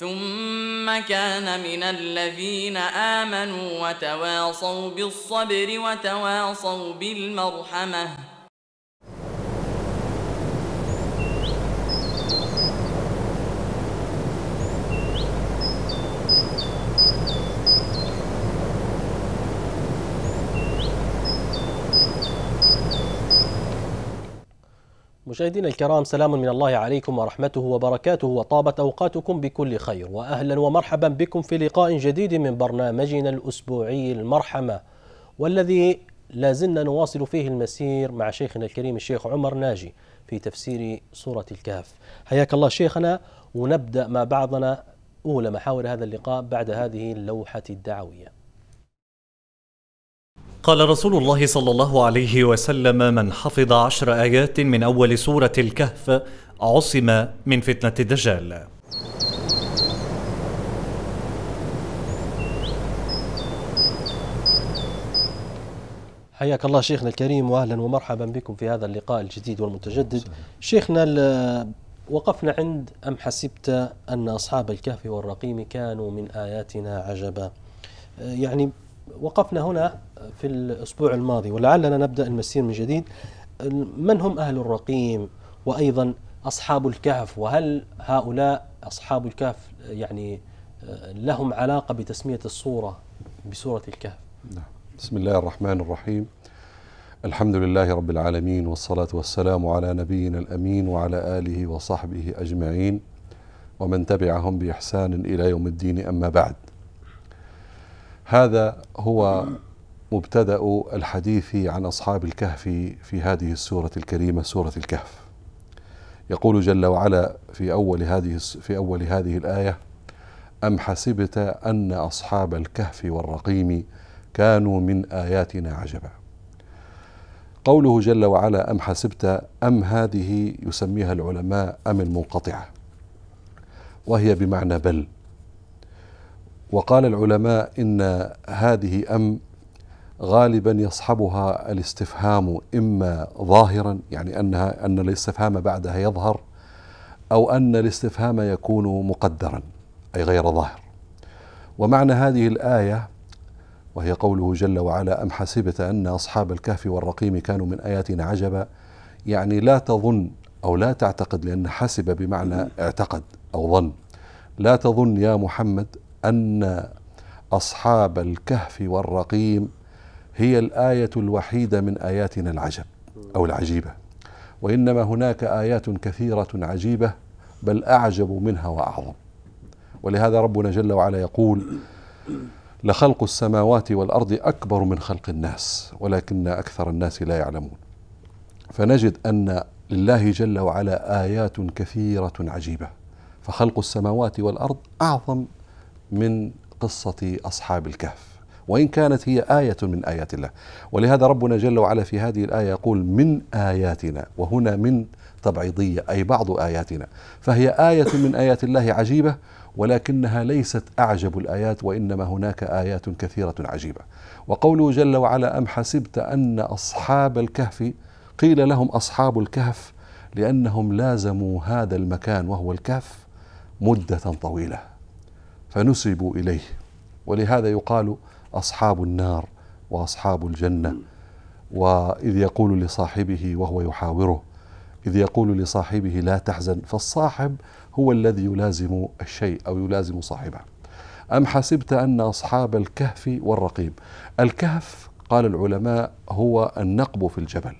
ثم كان من الذين امنوا وتواصوا بالصبر وتواصوا بالمرحمه مشاهدينا الكرام سلام من الله عليكم ورحمته وبركاته وطابت أوقاتكم بكل خير وأهلا ومرحبا بكم في لقاء جديد من برنامجنا الأسبوعي المرحمة والذي لا زلنا نواصل فيه المسير مع شيخنا الكريم الشيخ عمر ناجي في تفسير سورة الكهف حياك الله شيخنا ونبدأ مع بعضنا أولى محاور هذا اللقاء بعد هذه اللوحة الدعوية قال رسول الله صلى الله عليه وسلم من حفظ عشر آيات من أول سورة الكهف عصم من فتنة الدجال حياك الله شيخنا الكريم واهلا ومرحبا بكم في هذا اللقاء الجديد والمتجدد شيخنا وقفنا عند ام حسبت ان اصحاب الكهف والرقيم كانوا من اياتنا عجبا يعني وقفنا هنا في الأسبوع الماضي ولعلنا نبدأ المسير من جديد من هم أهل الرقيم وأيضا أصحاب الكهف وهل هؤلاء أصحاب الكهف يعني آه، لهم علاقة بتسمية الصورة بسورة الكهف نعم بسم الله الرحمن الرحيم الحمد لله رب العالمين والصلاة والسلام على نبينا الأمين وعلى آله وصحبه أجمعين ومن تبعهم بإحسان إلى يوم الدين أما بعد هذا هو مبتدا الحديث عن اصحاب الكهف في هذه السوره الكريمه سوره الكهف يقول جل وعلا في اول هذه في اول هذه الايه ام حسبت ان اصحاب الكهف والرقيم كانوا من اياتنا عجبا قوله جل وعلا ام حسبت ام هذه يسميها العلماء ام المنقطعه وهي بمعنى بل وقال العلماء إن هذه أم غالبا يصحبها الاستفهام إما ظاهرا يعني أنها أن الاستفهام بعدها يظهر أو أن الاستفهام يكون مقدرا أي غير ظاهر ومعنى هذه الآية وهي قوله جل وعلا أم حسبت أن أصحاب الكهف والرقيم كانوا من آياتنا عجبا يعني لا تظن أو لا تعتقد لأن حسب بمعنى اعتقد أو ظن لا تظن يا محمد أن أصحاب الكهف والرقيم هي الآية الوحيدة من آياتنا العجب أو العجيبة وإنما هناك آيات كثيرة عجيبة بل أعجب منها وأعظم ولهذا ربنا جل وعلا يقول لخلق السماوات والأرض أكبر من خلق الناس ولكن أكثر الناس لا يعلمون فنجد أن لله جل وعلا آيات كثيرة عجيبة فخلق السماوات والأرض أعظم من قصة أصحاب الكهف وإن كانت هي آية من آيات الله ولهذا ربنا جل وعلا في هذه الآية يقول من آياتنا وهنا من تبعيضية أي بعض آياتنا فهي آية من آيات الله عجيبة ولكنها ليست أعجب الآيات وإنما هناك آيات كثيرة عجيبة وقوله جل وعلا أم حسبت أن أصحاب الكهف قيل لهم أصحاب الكهف لأنهم لازموا هذا المكان وهو الكهف مدة طويلة فنسبوا إليه ولهذا يقال أصحاب النار وأصحاب الجنة وإذ يقول لصاحبه وهو يحاوره إذ يقول لصاحبه لا تحزن فالصاحب هو الذي يلازم الشيء أو يلازم صاحبه أم حسبت أن أصحاب الكهف والرقيب الكهف قال العلماء هو النقب في الجبل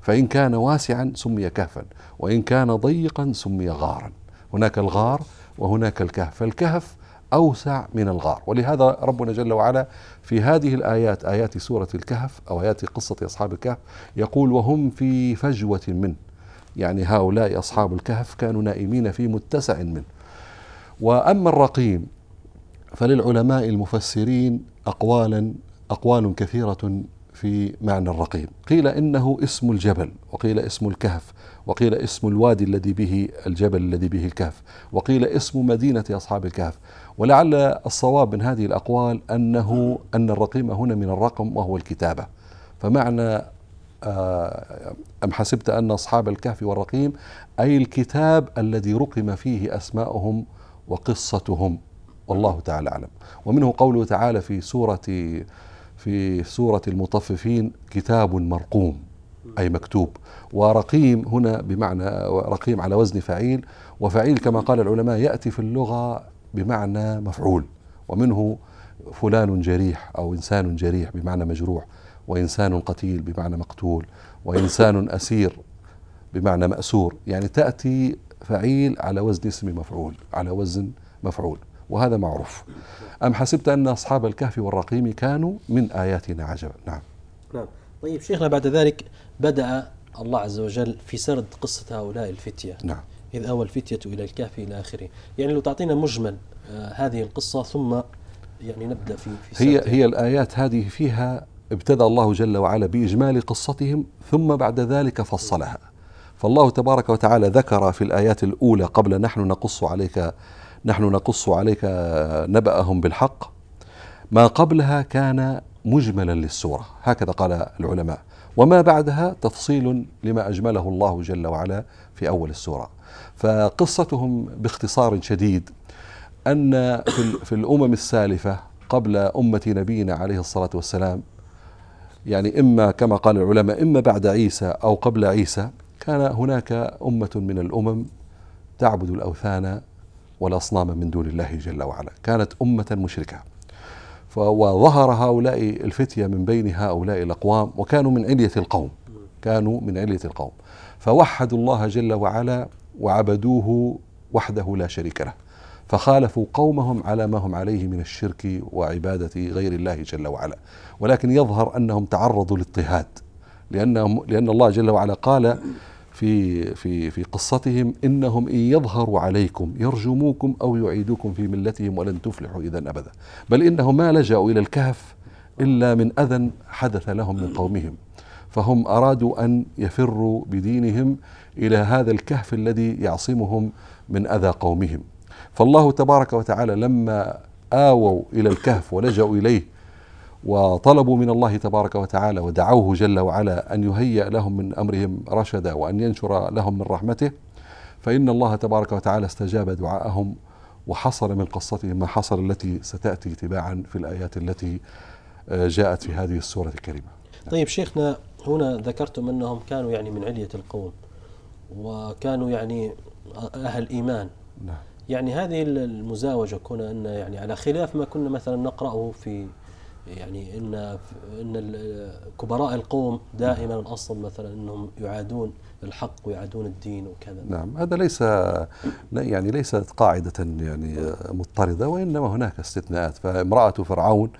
فإن كان واسعا سمي كهفا وإن كان ضيقا سمي غارا هناك الغار وهناك الكهف فالكهف أوسع من الغار ولهذا ربنا جل وعلا في هذه الآيات آيات سورة الكهف أو آيات قصة أصحاب الكهف يقول وهم في فجوة منه يعني هؤلاء أصحاب الكهف كانوا نائمين في متسع منه وأما الرقيم فللعلماء المفسرين أقوالا أقوال كثيرة في معنى الرقيم قيل إنه اسم الجبل وقيل اسم الكهف وقيل اسم الوادي الذي به الجبل الذي به الكهف وقيل اسم مدينة أصحاب الكهف ولعل الصواب من هذه الأقوال أنه أن الرقيم هنا من الرقم وهو الكتابة فمعنى آه، أم حسبت أن أصحاب الكهف والرقيم أي الكتاب الذي رقم فيه أسماؤهم وقصتهم والله تعالى أعلم ومنه قوله تعالى في سورة في سورة المطففين كتاب مرقوم أي مكتوب ورقيم هنا بمعنى رقيم على وزن فعيل وفعيل كما قال العلماء يأتي في اللغة بمعنى مفعول ومنه فلان جريح أو إنسان جريح بمعنى مجروح وإنسان قتيل بمعنى مقتول وإنسان أسير بمعنى مأسور يعني تأتي فعيل على وزن اسم مفعول على وزن مفعول وهذا معروف أم حسبت أن أصحاب الكهف والرقيم كانوا من آياتنا عجبا نعم نعم طيب شيخنا بعد ذلك بدأ الله عز وجل في سرد قصة هؤلاء الفتية نعم إذ أول الفتية إلى الكهف إلى آخره يعني لو تعطينا مجمل آه هذه القصة ثم يعني نبدأ في, في هي, هي الآيات هذه فيها ابتدى الله جل وعلا بإجمال قصتهم ثم بعد ذلك فصلها فالله تبارك وتعالى ذكر في الآيات الأولى قبل نحن نقص عليك نحن نقص عليك نبأهم بالحق ما قبلها كان مجملا للسورة هكذا قال العلماء وما بعدها تفصيل لما أجمله الله جل وعلا في أول السورة فقصتهم باختصار شديد أن في الأمم السالفة قبل أمة نبينا عليه الصلاة والسلام يعني إما كما قال العلماء إما بعد عيسى أو قبل عيسى كان هناك أمة من الأمم تعبد الأوثان والأصنام من دون الله جل وعلا كانت أمة مشركة وظهر هؤلاء الفتية من بين هؤلاء الأقوام وكانوا من علية القوم كانوا من علية القوم فوحدوا الله جل وعلا وعبدوه وحده لا شريك له فخالفوا قومهم على ما هم عليه من الشرك وعبادة غير الله جل وعلا ولكن يظهر أنهم تعرضوا لاضطهاد. لأنهم لأن الله جل وعلا قال في في في قصتهم انهم ان يظهروا عليكم يرجموكم او يعيدوكم في ملتهم ولن تفلحوا اذا ابدا بل انهم ما لجاوا الى الكهف الا من اذى حدث لهم من قومهم فهم ارادوا ان يفروا بدينهم الى هذا الكهف الذي يعصمهم من اذى قومهم فالله تبارك وتعالى لما اووا الى الكهف ولجاوا اليه وطلبوا من الله تبارك وتعالى ودعوه جل وعلا ان يهيئ لهم من امرهم رشدا وان ينشر لهم من رحمته فان الله تبارك وتعالى استجاب دعاءهم وحصل من قصتهم ما حصل التي ستاتي تباعا في الايات التي آه، جاءت في هذه السوره الكريمه. نعم. طيب شيخنا هنا ذكرتم انهم كانوا يعني من عليه القوم وكانوا يعني اهل ايمان. نعم. يعني هذه المزاوجه كنا ان يعني على خلاف ما كنا مثلا نقراه في يعني ان ان كبراء القوم دائما الاصل مثلا انهم يعادون الحق ويعادون الدين وكذا نعم هذا ليس يعني ليست قاعده يعني مضطرده وانما هناك استثناءات فامراه فرعون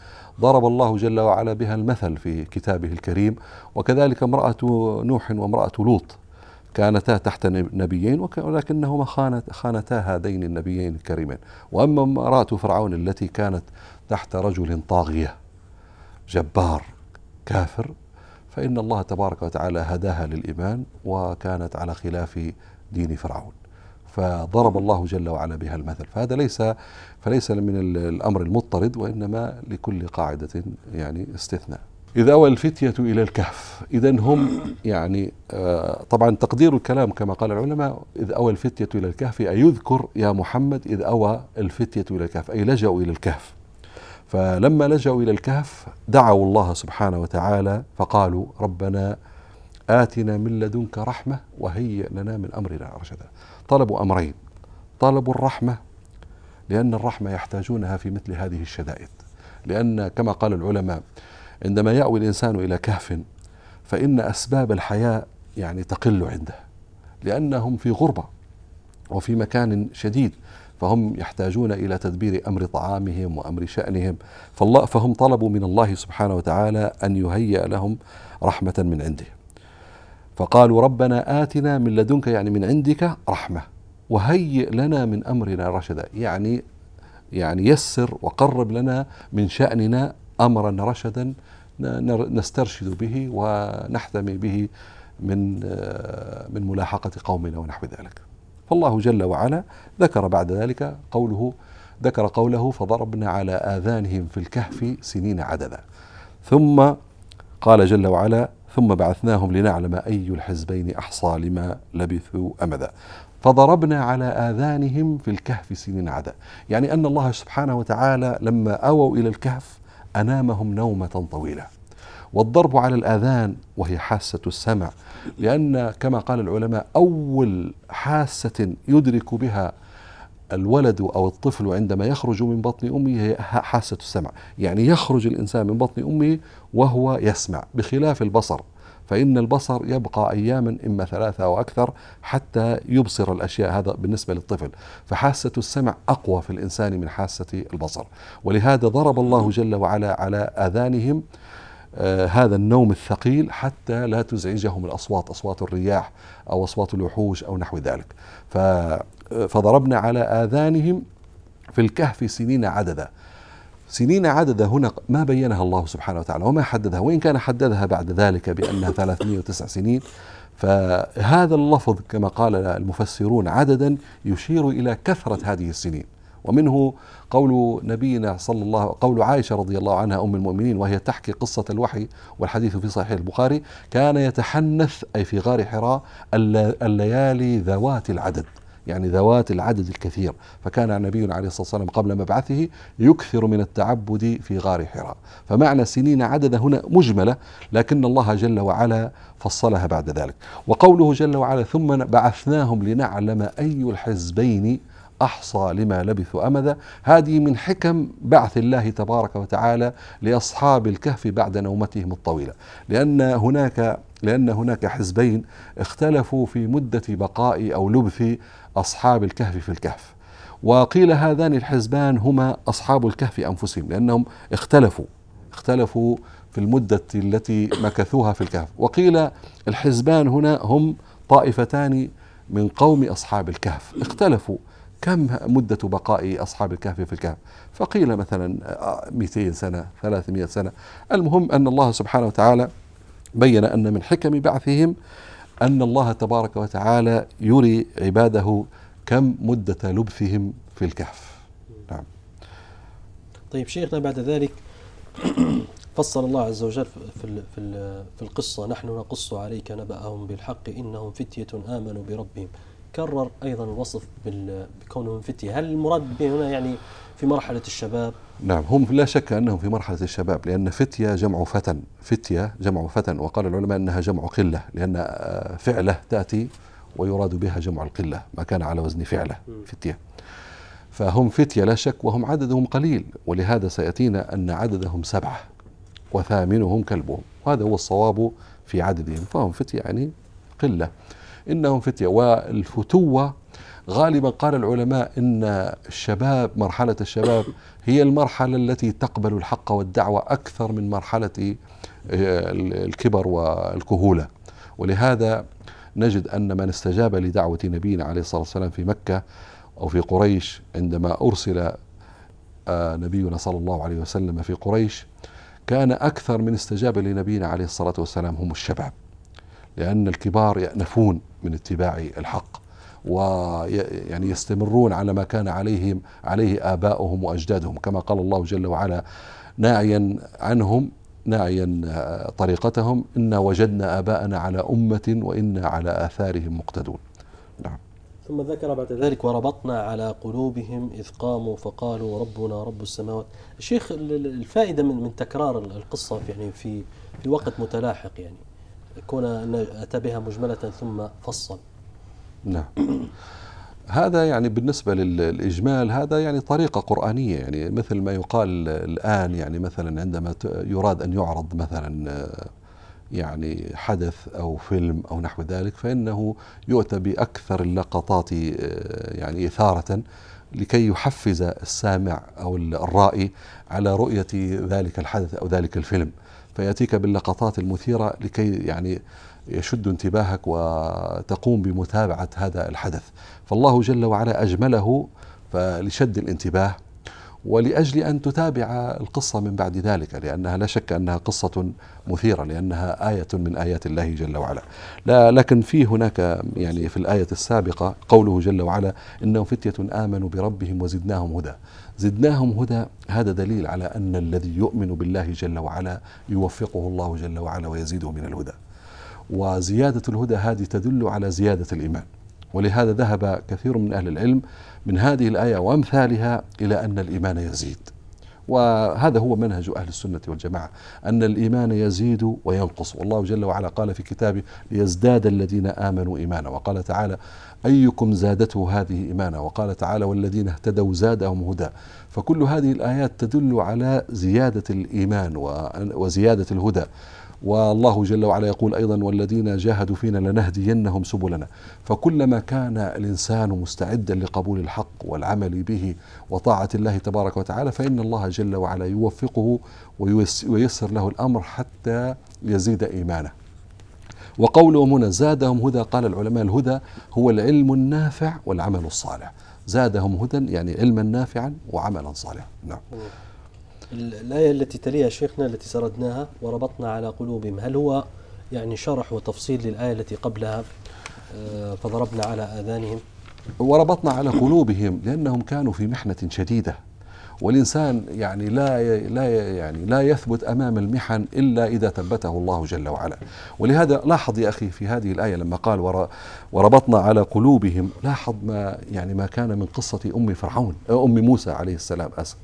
ضرب الله جل وعلا بها المثل في كتابه الكريم وكذلك امراه نوح وامراه لوط كانتا تحت نبيين ولكنهما خانت خانتا هذين النبيين الكريمين واما امراه فرعون التي كانت تحت رجل طاغيه جبار كافر فإن الله تبارك وتعالى هداها للإيمان وكانت على خلاف دين فرعون فضرب الله جل وعلا بها المثل فهذا ليس فليس من الأمر المضطرد وإنما لكل قاعدة يعني استثناء إذا أوى الفتية إلى الكهف إذا هم يعني آه، طبعا تقدير الكلام كما قال العلماء إذ أوى الفتية إلى الكهف أي يذكر يا محمد إذ أوى الفتية إلى الكهف أي لجأوا إلى الكهف فلما لجأوا إلى الكهف دعوا الله سبحانه وتعالى فقالوا ربنا آتنا من لدنك رحمة وهيئ لنا من أمرنا رشدا طلبوا أمرين طلبوا الرحمة لأن الرحمة يحتاجونها في مثل هذه الشدائد لأن كما قال العلماء عندما يأوي الإنسان إلى كهف فإن أسباب الحياة يعني تقل عنده لأنهم في غربة وفي مكان شديد فهم يحتاجون إلى تدبير أمر طعامهم وأمر شأنهم فالله فهم طلبوا من الله سبحانه وتعالى أن يهيئ لهم رحمة من عنده فقالوا ربنا آتنا من لدنك يعني من عندك رحمة وهيئ لنا من أمرنا رشدا يعني يعني يسر وقرب لنا من شأننا أمرا رشدا نسترشد به ونحتمي به من آه، من ملاحقة قومنا ونحو ذلك فالله جل وعلا ذكر بعد ذلك قوله ذكر قوله فضربنا على آذانهم في الكهف سنين عددا ثم قال جل وعلا ثم بعثناهم لنعلم أي الحزبين أحصى لما لبثوا أمدا فضربنا على آذانهم في الكهف سنين عددا يعني أن الله سبحانه وتعالى لما أووا إلى الكهف أنامهم نومة طويلة والضرب على الآذان وهي حاسة السمع لأن كما قال العلماء أول حاسة يدرك بها الولد أو الطفل عندما يخرج من بطن أمه هي حاسة السمع يعني يخرج الإنسان من بطن أمه وهو يسمع بخلاف البصر فإن البصر يبقى أياما إما ثلاثة أو أكثر حتى يبصر الأشياء هذا بالنسبة للطفل فحاسة السمع أقوى في الإنسان من حاسة البصر ولهذا ضرب الله جل وعلا على آذانهم آه، هذا النوم الثقيل حتى لا تزعجهم الأصوات أصوات الرياح أو أصوات الوحوش أو نحو ذلك آه، فضربنا على آذانهم في الكهف سنين عددا سنين عددا هنا ما بينها الله سبحانه وتعالى وما حددها وإن كان حددها بعد ذلك بأنها 309 سنين فهذا اللفظ كما قال المفسرون عددا يشير إلى كثرة هذه السنين ومنه قول نبينا صلى الله قول عائشة رضي الله عنها أم المؤمنين وهي تحكي قصة الوحي والحديث في صحيح البخاري كان يتحنث أي في غار حراء الليالي ذوات العدد يعني ذوات العدد الكثير فكان النبي عليه الصلاة والسلام قبل مبعثه يكثر من التعبد في غار حراء فمعنى سنين عدد هنا مجملة لكن الله جل وعلا فصلها بعد ذلك وقوله جل وعلا ثم بعثناهم لنعلم أي الحزبين أحصى لما لبثوا أمدا هذه من حكم بعث الله تبارك وتعالى لأصحاب الكهف بعد نومتهم الطويلة لأن هناك لأن هناك حزبين اختلفوا في مدة بقاء أو لبث أصحاب الكهف في الكهف وقيل هذان الحزبان هما أصحاب الكهف أنفسهم لأنهم اختلفوا اختلفوا في المدة التي مكثوها في الكهف وقيل الحزبان هنا هم طائفتان من قوم أصحاب الكهف اختلفوا كم مدة بقاء أصحاب الكهف في الكهف فقيل مثلا 200 آه، سنة 300 سنة المهم أن الله سبحانه وتعالى بين أن من حكم بعثهم أن الله تبارك وتعالى يري عباده كم مدة لبثهم في الكهف نعم طيب شيخنا طيب بعد ذلك فصل الله عز وجل في في القصه نحن نقص عليك نبأهم بالحق انهم فتية امنوا بربهم تكرر أيضا الوصف بكونهم فتية هل المراد به هنا يعني في مرحلة الشباب نعم هم لا شك أنهم في مرحلة الشباب لأن فتية جمع فتن فتية جمع فتن وقال العلماء أنها جمع قلة لأن آه، فعلة تأتي ويراد بها جمع القلة ما كان على وزن فعلة فتية فهم فتية لا شك وهم عددهم قليل ولهذا سيأتينا أن عددهم سبعة وثامنهم كلبهم وهذا هو الصواب في عددهم فهم فتية يعني قلة إنهم فتية والفتوة غالبا قال العلماء ان الشباب مرحله الشباب هي المرحله التي تقبل الحق والدعوه اكثر من مرحله آه، الكبر والكهوله ولهذا نجد ان من استجاب لدعوه نبينا عليه الصلاه والسلام في مكه او في قريش عندما ارسل آه، نبينا صلى الله عليه وسلم في قريش كان اكثر من استجاب لنبينا عليه الصلاه والسلام هم الشباب لأن الكبار يأنفون من اتباع الحق ويعني يستمرون على ما كان عليهم عليه آباؤهم وأجدادهم كما قال الله جل وعلا ناعيا عنهم ناعيا آه، طريقتهم إنا وجدنا آباءنا على أمة وإنا على آثارهم مقتدون نعم ثم ذكر بعد ذلك وربطنا على قلوبهم إذ قاموا فقالوا ربنا رب السماوات الشيخ الفائدة من من تكرار القصة يعني في في وقت متلاحق يعني كون أتى بها مجملة ثم فصل نعم هذا يعني بالنسبة للإجمال هذا يعني طريقة قرآنية يعني مثل ما يقال الآن يعني مثلا عندما يراد أن يعرض مثلا يعني حدث أو فيلم أو نحو ذلك فإنه يؤتى بأكثر اللقطات يعني إثارة لكي يحفز السامع أو الرائي على رؤية ذلك الحدث أو ذلك الفيلم فيأتيك باللقطات المثيرة لكي يعني يشد انتباهك وتقوم بمتابعة هذا الحدث فالله جل وعلا أجمله فلشد الانتباه ولأجل أن تتابع القصة من بعد ذلك لأنها لا شك أنها قصة مثيرة لأنها آية من آيات الله جل وعلا لا لكن في هناك يعني في الآية السابقة قوله جل وعلا إنهم فتية آمنوا بربهم وزدناهم هدى زدناهم هدى هذا دليل على أن الذي يؤمن بالله جل وعلا يوفقه الله جل وعلا ويزيده من الهدى وزيادة الهدى هذه تدل على زيادة الإيمان ولهذا ذهب كثير من أهل العلم من هذه الآية وأمثالها إلى أن الإيمان يزيد وهذا هو منهج أهل السنة والجماعة أن الإيمان يزيد وينقص والله جل وعلا قال في كتابه ليزداد الذين آمنوا إيمانا وقال تعالى أيكم زادته هذه إيمانا وقال تعالى والذين اهتدوا زادهم هدى فكل هذه الآيات تدل على زيادة الإيمان وزيادة الهدى والله جل وعلا يقول أيضا والذين جاهدوا فينا لنهدينهم سبلنا فكلما كان الإنسان مستعدا لقبول الحق والعمل به وطاعة الله تبارك وتعالى فإن الله جل وعلا يوفقه ويسر له الأمر حتى يزيد إيمانه وقولهم هنا زادهم هدى قال العلماء الهدى هو العلم النافع والعمل الصالح زادهم هدى يعني علما نافعا وعملا صالحا نعم الآية التي تليها شيخنا التي سردناها وربطنا على قلوبهم هل هو يعني شرح وتفصيل للآية التي قبلها آه، فضربنا على آذانهم وربطنا على قلوبهم لأنهم كانوا في محنة شديدة والإنسان يعني لا لا يعني لا يثبت أمام المحن إلا إذا ثبته الله جل وعلا ولهذا لاحظ يا أخي في هذه الآية لما قال وربطنا على قلوبهم لاحظ ما يعني ما كان من قصة أم فرعون أه، أم موسى عليه السلام أسف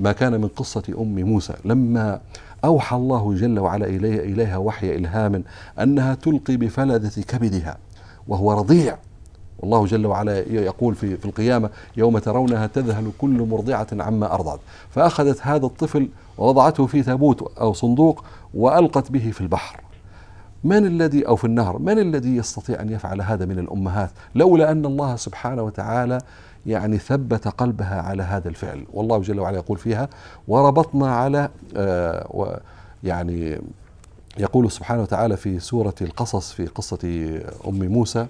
ما كان من قصة أم موسى لما أوحى الله جل وعلا إليها, إليها وحي إلهام أنها تلقي بفلذة كبدها وهو رضيع والله جل وعلا يقول في, في القيامة يوم ترونها تذهل كل مرضعة عما أرضعت فأخذت هذا الطفل ووضعته في تابوت أو صندوق وألقت به في البحر من الذي أو في النهر من الذي يستطيع أن يفعل هذا من الأمهات لولا أن الله سبحانه وتعالى يعني ثبت قلبها على هذا الفعل والله جل وعلا يقول فيها وربطنا على آه يعني يقول سبحانه وتعالى في سورة القصص في قصة أم موسى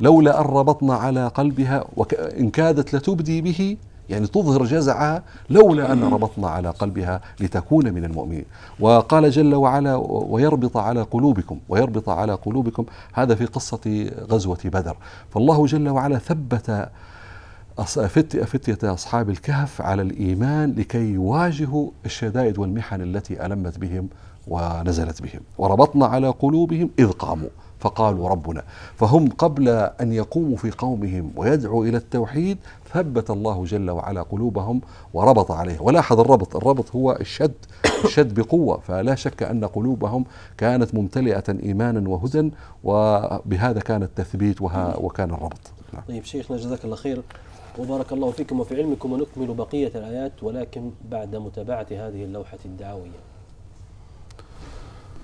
لولا أن ربطنا على قلبها وإن كادت لتبدي به يعني تظهر جزعها لولا أن ربطنا على قلبها لتكون من المؤمنين وقال جل وعلا ويربط على قلوبكم ويربط على قلوبكم هذا في قصة غزوة بدر فالله جل وعلا ثبت فتئة فتية أصحاب الكهف على الإيمان لكي يواجهوا الشدائد والمحن التي ألمت بهم ونزلت بهم وربطنا على قلوبهم إذ قاموا فقالوا ربنا فهم قبل أن يقوموا في قومهم ويدعوا إلى التوحيد ثبت الله جل وعلا قلوبهم وربط عليه ولاحظ الربط الربط هو الشد الشد بقوة فلا شك أن قلوبهم كانت ممتلئة إيمانا وهدى وبهذا كان التثبيت وكان الربط نعم. طيب شيخنا جزاك الله خير وبارك الله فيكم وفي علمكم ونكمل بقية الآيات ولكن بعد متابعة هذه اللوحة الدعوية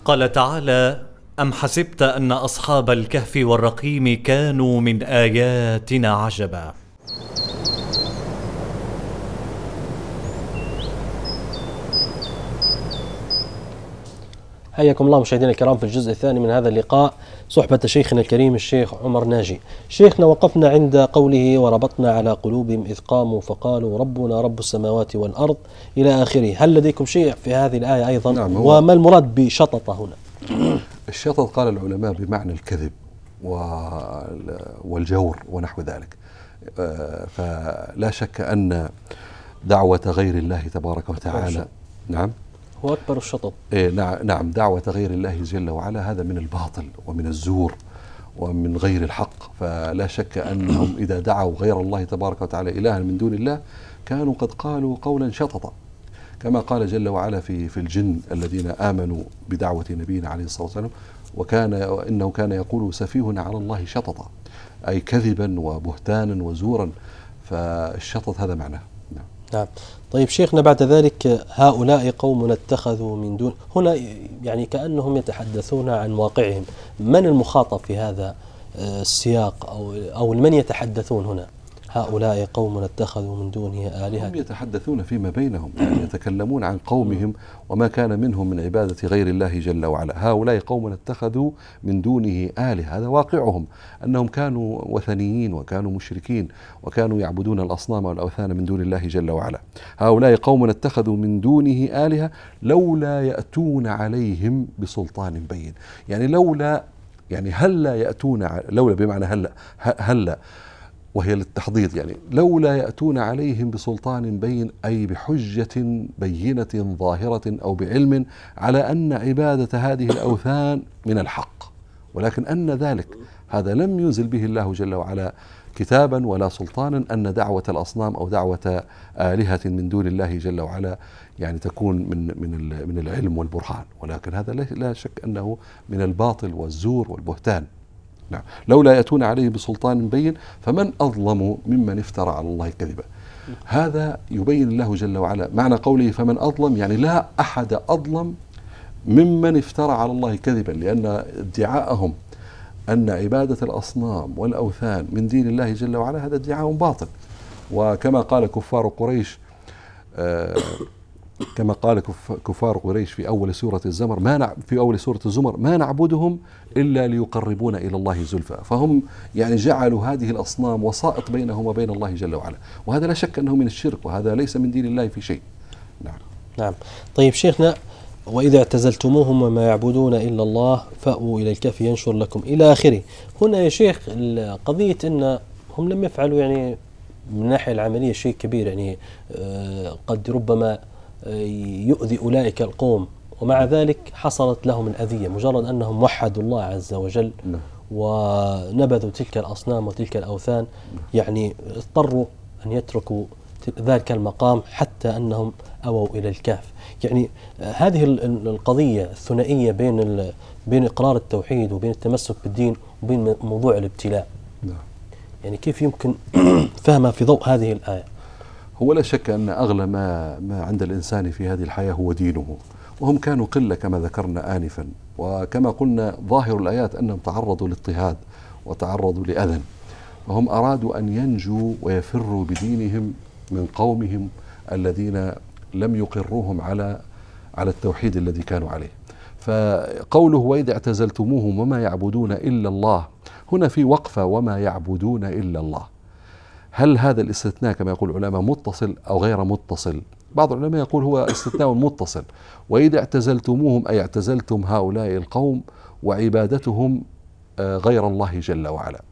قال تعالى أم حسبت أن أصحاب الكهف والرقيم كانوا من آياتنا عجبا حياكم الله مشاهدينا الكرام في الجزء الثاني من هذا اللقاء صحبة شيخنا الكريم الشيخ عمر ناجي شيخنا وقفنا عند قوله وربطنا على قلوبهم إذ قاموا فقالوا ربنا رب السماوات والأرض إلى آخره هل لديكم شيء في هذه الآية أيضا نعم وما المراد بشططة هنا الشطط قال العلماء بمعنى الكذب والجور ونحو ذلك آه، فلا شك أن دعوة غير الله تبارك وتعالى نعم هو أكبر الشطط إيه، نعم دعوة غير الله جل وعلا هذا من الباطل ومن الزور ومن غير الحق فلا شك أنهم إذا دعوا غير الله تبارك وتعالى إلها من دون الله كانوا قد قالوا قولا شططا كما قال جل وعلا في في الجن الذين امنوا بدعوه نبينا عليه الصلاه والسلام وكان انه كان يقول سفيهنا على الله شططا اي كذبا وبهتانا وزورا فالشطط هذا معناه نعم. نعم طيب شيخنا بعد ذلك هؤلاء قوم اتخذوا من دون هنا يعني كأنهم يتحدثون عن واقعهم من المخاطب في هذا آه، السياق أو, أو من يتحدثون هنا هؤلاء قوم اتخذوا من دونه آلهة هم يتحدثون فيما بينهم يعني يتكلمون عن قومهم وما كان منهم من عبادة غير الله جل وعلا هؤلاء قوم اتخذوا من دونه آلهة هذا واقعهم أنهم كانوا وثنيين وكانوا مشركين وكانوا يعبدون الأصنام والأوثان من دون الله جل وعلا هؤلاء قوم اتخذوا من دونه آلهة لولا يأتون عليهم بسلطان بين يعني لولا يعني هلا يأتون لولا بمعنى هلا هلا هل وهي للتحضيض يعني لولا يأتون عليهم بسلطان بين أي بحجة بينة ظاهرة أو بعلم على أن عبادة هذه الأوثان من الحق ولكن أن ذلك هذا لم ينزل به الله جل وعلا كتابا ولا سلطانا أن دعوة الأصنام أو دعوة آلهة من دون الله جل وعلا يعني تكون من من من العلم والبرهان ولكن هذا لا شك أنه من الباطل والزور والبهتان نعم لولا يأتون عليه بسلطان بين فمن أظلم ممن افترى على الله كذبا هذا يبين الله جل وعلا معنى قوله فمن أظلم يعني لا أحد أظلم ممن افترى على الله كذبا لأن ادعاءهم أن عبادة الأصنام والأوثان من دين الله جل وعلا هذا ادعاء باطل وكما قال كفار قريش آه كما قال كفار قريش في أول سورة الزمر ما في أول سورة الزمر ما نعبدهم إلا ليقربونا إلى الله زلفى فهم يعني جعلوا هذه الأصنام وسائط بينهم وبين الله جل وعلا وهذا لا شك أنه من الشرك وهذا ليس من دين الله في شيء نعم نعم طيب شيخنا وإذا اعتزلتموهم وما يعبدون إلا الله فأووا إلى الكهف ينشر لكم إلى آخره هنا يا شيخ قضية أن هم لم يفعلوا يعني من الناحية العملية شيء كبير يعني آه، قد ربما يؤذي أولئك القوم ومع ذلك حصلت لهم الأذية مجرد أنهم وحدوا الله عز وجل نعم. ونبذوا تلك الأصنام وتلك الأوثان يعني اضطروا أن يتركوا ذلك المقام حتى أنهم أووا إلى الكهف يعني هذه القضية الثنائية بين بين إقرار التوحيد وبين التمسك بالدين وبين موضوع الابتلاء نعم. يعني كيف يمكن فهمها في ضوء هذه الآية هو لا شك أن أغلى ما, ما عند الإنسان في هذه الحياة هو دينه وهم كانوا قلة كما ذكرنا آنفا وكما قلنا ظاهر الآيات أنهم تعرضوا لاضطهاد وتعرضوا لأذى فهم أرادوا أن ينجوا ويفروا بدينهم من قومهم الذين لم يقروهم على على التوحيد الذي كانوا عليه فقوله وإذا اعتزلتموهم وما يعبدون إلا الله هنا في وقفة وما يعبدون إلا الله هل هذا الاستثناء كما يقول العلماء متصل أو غير متصل بعض العلماء يقول هو استثناء متصل وإذا اعتزلتموهم أي اعتزلتم هؤلاء القوم وعبادتهم آه، غير الله جل وعلا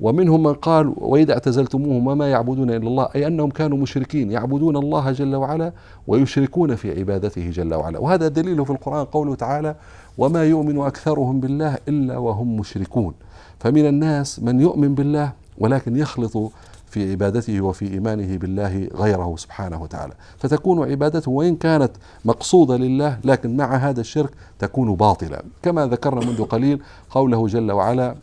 ومنهم من قال وإذا اعتزلتموهم وما يعبدون إلا الله أي أنهم كانوا مشركين يعبدون الله جل وعلا ويشركون في عبادته جل وعلا وهذا دليله في القرآن قوله تعالى وما يؤمن أكثرهم بالله إلا وهم مشركون فمن الناس من يؤمن بالله ولكن يخلط في عبادته وفي إيمانه بالله غيره سبحانه وتعالى فتكون عبادته وإن كانت مقصودة لله لكن مع هذا الشرك تكون باطلة كما ذكرنا منذ قليل قوله جل وعلا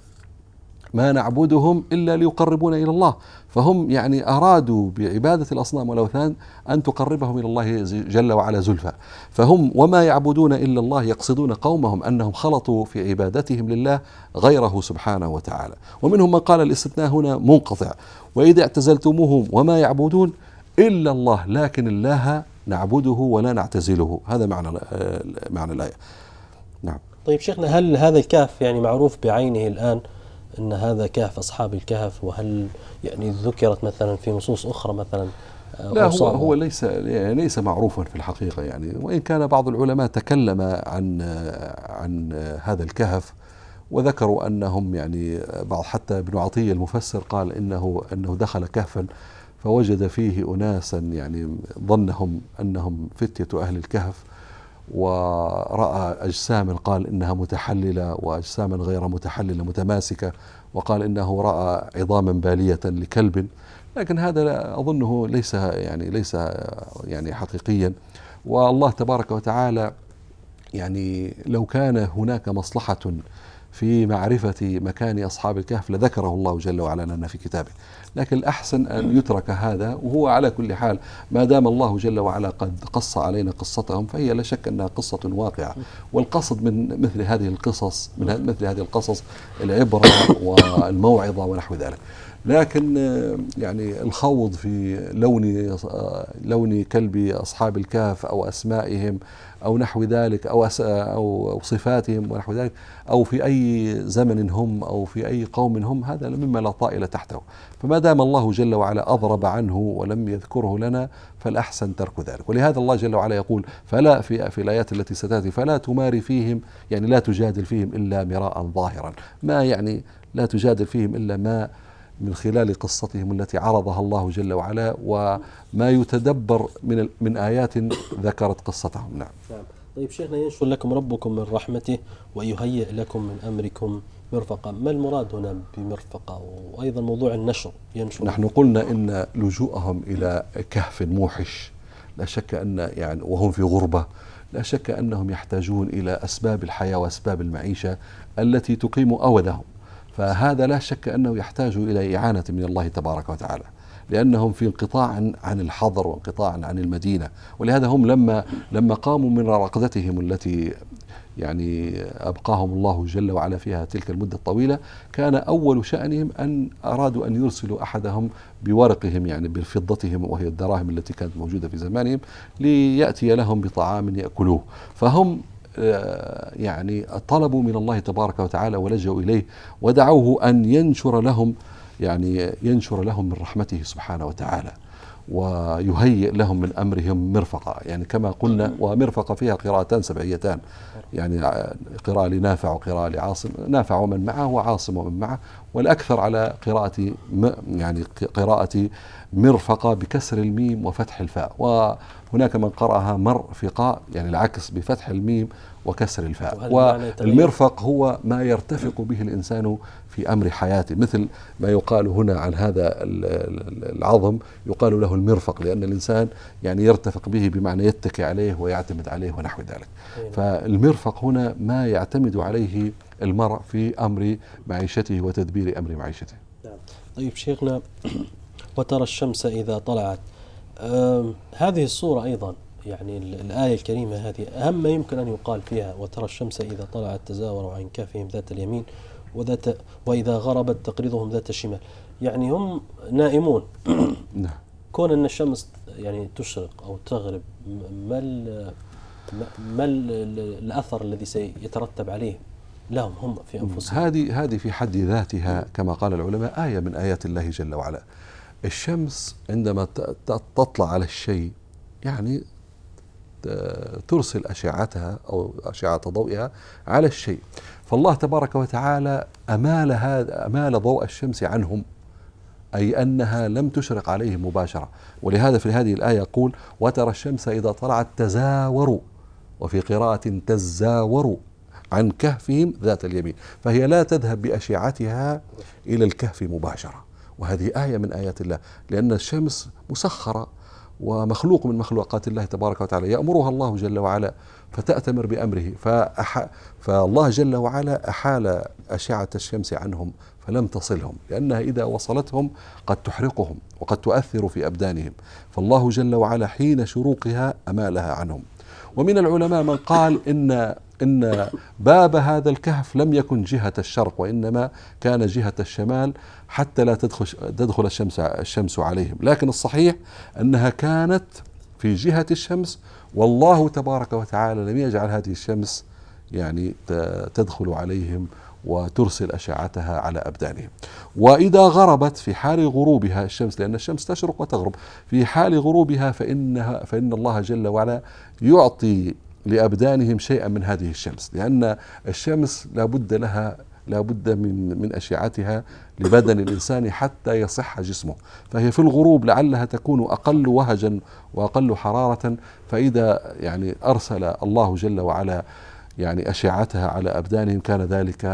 ما نعبدهم إلا ليقربونا إلى الله فهم يعني أرادوا بعبادة الأصنام والأوثان أن تقربهم إلى الله جل وعلا زلفى فهم وما يعبدون إلا الله يقصدون قومهم أنهم خلطوا في عبادتهم لله غيره سبحانه وتعالى ومنهم من قال الاستثناء هنا منقطع وإذا اعتزلتموهم وما يعبدون إلا الله لكن الله نعبده ولا نعتزله هذا معنى معنى الآية نعم طيب شيخنا هل هذا الكهف يعني معروف بعينه الآن أن هذا كهف أصحاب الكهف وهل يعني ذكرت مثلا في نصوص أخرى مثلا آه، لا هو, هو ليس يعني ليس معروفا في الحقيقة يعني وإن كان بعض العلماء تكلم عن آه، عن آه، هذا الكهف وذكروا انهم يعني بعض حتى ابن عطيه المفسر قال انه انه دخل كهفا فوجد فيه اناسا يعني ظنهم انهم فتيه اهل الكهف وراى اجساما قال انها متحلله واجساما غير متحلله متماسكه وقال انه راى عظاما باليه لكلب لكن هذا اظنه ليس يعني ليس يعني حقيقيا والله تبارك وتعالى يعني لو كان هناك مصلحه في معرفة مكان أصحاب الكهف لذكره الله جل وعلا لنا في كتابه لكن الأحسن أن يترك هذا وهو على كل حال ما دام الله جل وعلا قد قص علينا قصتهم فهي لا شك أنها قصة واقعة والقصد من مثل هذه القصص من مثل هذه القصص العبرة والموعظة ونحو ذلك لكن آه، يعني الخوض في لون آه، لون كلب اصحاب الكهف او اسمائهم او نحو ذلك او او صفاتهم ونحو ذلك او في اي زمن هم او في اي قوم هم هذا مما لا طائل تحته فما دام الله جل وعلا اضرب عنه ولم يذكره لنا فالاحسن ترك ذلك ولهذا الله جل وعلا يقول فلا في في الايات التي ستاتي فلا تماري فيهم يعني لا تجادل فيهم الا مراء ظاهرا ما يعني لا تجادل فيهم الا ما من خلال قصتهم التي عرضها الله جل وعلا وما يتدبر من من آيات ذكرت قصتهم نعم. نعم. طيب شيخنا ينشر لكم ربكم من رحمته ويهيئ لكم من أمركم مرفقا ما المراد هنا بمرفقة وأيضا موضوع النشر ينشر نحن قلنا إن لجوءهم إلى كهف موحش لا شك أن يعني وهم في غربة لا شك أنهم يحتاجون إلى أسباب الحياة وأسباب المعيشة التي تقيم أودهم فهذا لا شك أنه يحتاج إلى إعانة من الله تبارك وتعالى لأنهم في انقطاع عن الحضر وانقطاع عن المدينة ولهذا هم لما لما قاموا من رقدتهم التي يعني أبقاهم الله جل وعلا فيها تلك المدة الطويلة كان أول شأنهم أن أرادوا أن يرسلوا أحدهم بورقهم يعني بفضتهم وهي الدراهم التي كانت موجودة في زمانهم ليأتي لهم بطعام يأكلوه فهم آه، يعني طلبوا من الله تبارك وتعالى ولجوا إليه ودعوه أن ينشر لهم يعني ينشر لهم من رحمته سبحانه وتعالى ويهيئ لهم من أمرهم مرفقة يعني كما قلنا ومرفقة فيها قراءتان سبعيتان يعني قراءة لنافع وقراءة لعاصم نافع ومن معه وعاصم ومن معه والأكثر على قراءة يعني قراءة مرفقة بكسر الميم وفتح الفاء هناك من قرأها مرفقاء يعني العكس بفتح الميم وكسر الفاء والمرفق هو ما يرتفق به الإنسان في أمر حياته مثل ما يقال هنا عن هذا العظم يقال له المرفق لأن الإنسان يعني يرتفق به بمعنى يتكي عليه ويعتمد عليه ونحو ذلك أيوة. فالمرفق هنا ما يعتمد عليه المرء في أمر معيشته وتدبير أمر معيشته نعم. طيب شيخنا وترى الشمس إذا طلعت هذه الصورة أيضا يعني الآية الكريمة هذه أهم ما يمكن أن يقال فيها وترى الشمس إذا طلعت تزاور عن كافهم ذات اليمين وذات وإذا غربت تقرضهم ذات الشمال يعني هم نائمون نعم. كون أن الشمس يعني تشرق أو تغرب ما الـ ما الـ الأثر الذي سيترتب عليه لهم هم في نعم. أنفسهم هذه هذه في حد ذاتها كما قال العلماء آية من آيات الله جل وعلا الشمس عندما تطلع على الشيء يعني ترسل أشعتها أو أشعة ضوئها على الشيء فالله تبارك وتعالى أمال, هذا أمال ضوء الشمس عنهم أي أنها لم تشرق عليهم مباشرة ولهذا في هذه الآية يقول وترى الشمس إذا طلعت تزاوروا وفي قراءة تزاوروا عن كهفهم ذات اليمين فهي لا تذهب بأشعتها إلى الكهف مباشرة وهذه آية من آيات الله لأن الشمس مسخرة ومخلوق من مخلوقات الله تبارك وتعالى يأمرها الله جل وعلا فتأتمر بأمره فأح... فالله جل وعلا أحال أشعة الشمس عنهم فلم تصلهم لأنها إذا وصلتهم قد تحرقهم وقد تؤثر في أبدانهم فالله جل وعلا حين شروقها أمالها عنهم ومن العلماء من قال إن إن باب هذا الكهف لم يكن جهة الشرق وإنما كان جهة الشمال حتى لا تدخل, تدخل الشمس, الشمس عليهم لكن الصحيح أنها كانت في جهة الشمس والله تبارك وتعالى لم يجعل هذه الشمس يعني تدخل عليهم وترسل أشعتها على أبدانهم وإذا غربت في حال غروبها الشمس لأن الشمس تشرق وتغرب في حال غروبها فإنها فإن الله جل وعلا يعطي لأبدانهم شيئا من هذه الشمس لأن الشمس لابد لها لابد من من أشعتها لبدن الإنسان حتى يصح جسمه فهي في الغروب لعلها تكون أقل وهجا وأقل حرارة فإذا يعني أرسل الله جل وعلا يعني أشعتها على أبدانهم كان ذلك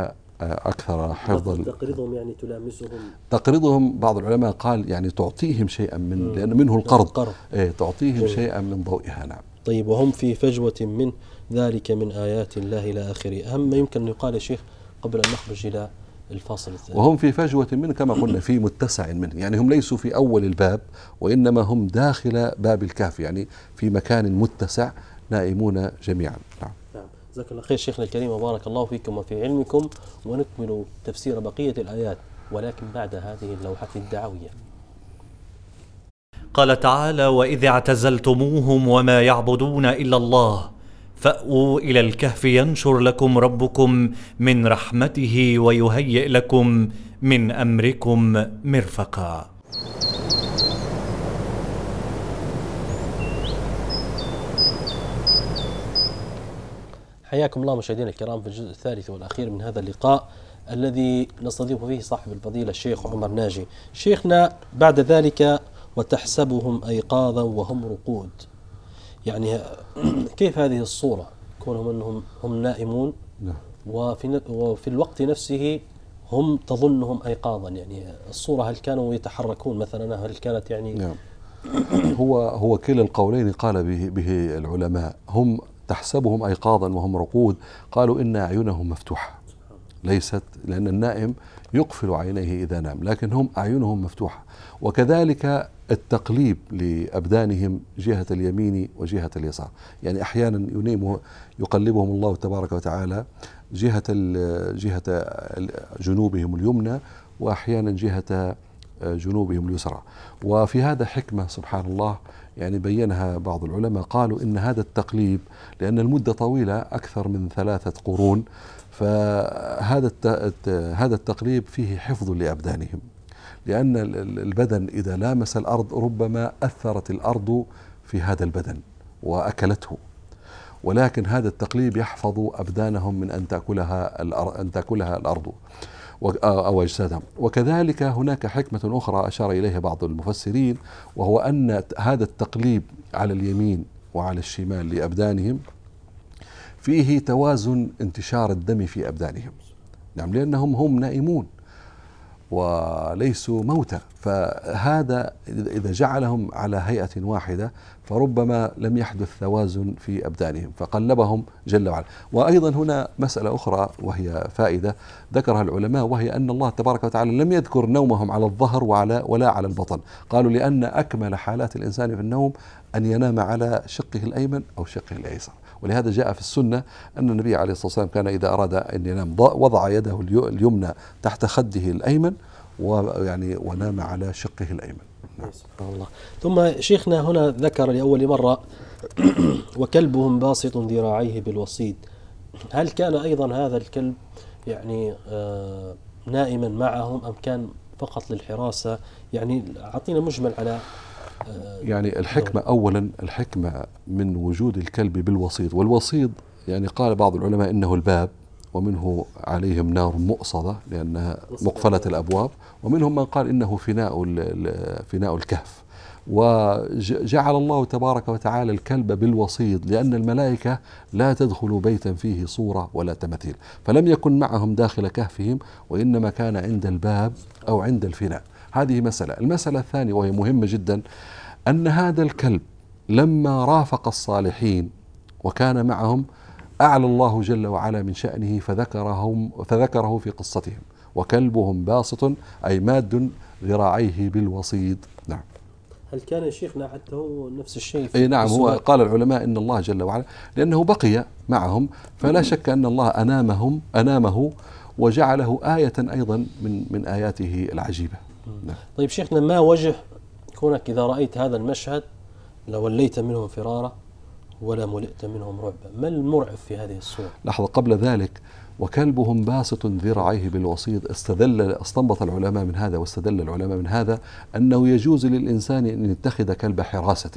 آه، اكثر حفظا تقرضهم يعني تلامسهم تقرضهم بعض العلماء قال يعني تعطيهم شيئا من لان منه القرض إيه تعطيهم جميل. شيئا من ضوئها نعم طيب وهم في فجوة من ذلك من آيات الله إلى آخره أهم ما يمكن أن يقال يا شيخ قبل أن نخرج إلى الفاصل الثاني وهم في فجوة منه كما قلنا في متسع منه يعني هم ليسوا في أول الباب وإنما هم داخل باب الكهف يعني في مكان متسع نائمون جميعا نعم, نعم. جزاك الله خير شيخنا الكريم وبارك الله فيكم وفي علمكم ونكمل تفسير بقية الآيات ولكن بعد هذه اللوحة الدعوية قال تعالى واذ اعتزلتموهم وما يعبدون الا الله فاووا الى الكهف ينشر لكم ربكم من رحمته ويهيئ لكم من امركم مرفقا حياكم الله مشاهدينا الكرام في الجزء الثالث والاخير من هذا اللقاء الذي نستضيف فيه صاحب الفضيله الشيخ عمر ناجي شيخنا بعد ذلك وتحسبهم أيقاظا وهم رقود يعني كيف هذه الصورة كونهم أنهم هم نائمون نعم. وفي, وفي الوقت نفسه هم تظنهم أيقاظا يعني الصورة هل كانوا يتحركون مثلا هل كانت يعني نعم. هو هو كلا القولين قال به, به العلماء هم تحسبهم أيقاظا وهم رقود قالوا إن أعينهم مفتوحة ليست لأن النائم يقفل عينيه إذا نام لكن هم أعينهم مفتوحة وكذلك التقليب لأبدانهم جهة اليمين وجهة اليسار يعني أحيانا ينيمه يقلبهم الله تبارك وتعالى جهة جهة جنوبهم اليمنى وأحيانا جهة آه، جنوبهم اليسرى وفي هذا حكمة سبحان الله يعني بينها بعض العلماء قالوا إن هذا التقليب لأن المدة طويلة أكثر من ثلاثة قرون فهذا هذا التقليب فيه حفظ لأبدانهم لأن البدن إذا لامس الأرض ربما أثرت الأرض في هذا البدن وأكلته ولكن هذا التقليب يحفظ أبدانهم من أن تأكلها الأرض أن تأكلها الأرض آه، أو أجسادهم وكذلك هناك حكمة أخرى أشار إليها بعض المفسرين وهو أن هذا التقليب على اليمين وعلى الشمال لأبدانهم فيه توازن انتشار الدم في أبدانهم نعم لأنهم هم نائمون وليسوا موتى فهذا إذا جعلهم على هيئة واحدة فربما لم يحدث توازن في أبدانهم فقلبهم جل وعلا وأيضا هنا مسألة أخرى وهي فائدة ذكرها العلماء وهي أن الله تبارك وتعالى لم يذكر نومهم على الظهر وعلى ولا على البطن قالوا لأن أكمل حالات الإنسان في النوم أن ينام على شقه الأيمن أو شقه الأيسر ولهذا جاء في السنة أن النبي عليه الصلاة والسلام كان إذا أراد أن ينام وضع يده اليمنى تحت خده الأيمن ويعني ونام على شقه الأيمن نعم. الله ثم شيخنا هنا ذكر لأول مرة وكلبهم باسط ذراعيه بالوصيد هل كان أيضا هذا الكلب يعني آه، نائما معهم أم كان فقط للحراسة يعني أعطينا مجمل على يعني الحكمة أولا الحكمة من وجود الكلب بالوسيط والوسيط يعني قال بعض العلماء إنه الباب ومنه عليهم نار مؤصدة لأنها مقفلة الأبواب ومنهم من قال إنه فناء, فناء الكهف وجعل الله تبارك وتعالى الكلب بالوصيد لأن الملائكة لا تدخل بيتا فيه صورة ولا تمثيل فلم يكن معهم داخل كهفهم وإنما كان عند الباب أو عند الفناء هذه مسألة المسألة الثانية وهي مهمة جدا أن هذا الكلب لما رافق الصالحين وكان معهم أعلى الله جل وعلا من شأنه فذكرهم فذكره في قصتهم وكلبهم باسط أي ماد ذراعيه بالوسيط نعم هل كان شيخنا حتى هو نفس الشيء اي نعم هو قال العلماء ان الله جل وعلا لانه بقي معهم فلا شك ان الله انامهم انامه وجعله ايه ايضا من من اياته العجيبه نعم. طيب شيخنا ما وجه كونك إذا رأيت هذا المشهد لوليت منهم فرارا ولا ملئت منهم رعبا ما المرعب في هذه الصورة لحظة قبل ذلك وكلبهم باسط ذراعيه بالوسيط استدل استنبط العلماء من هذا واستدل العلماء من هذا أنه يجوز للإنسان أن يتخذ كلب حراسة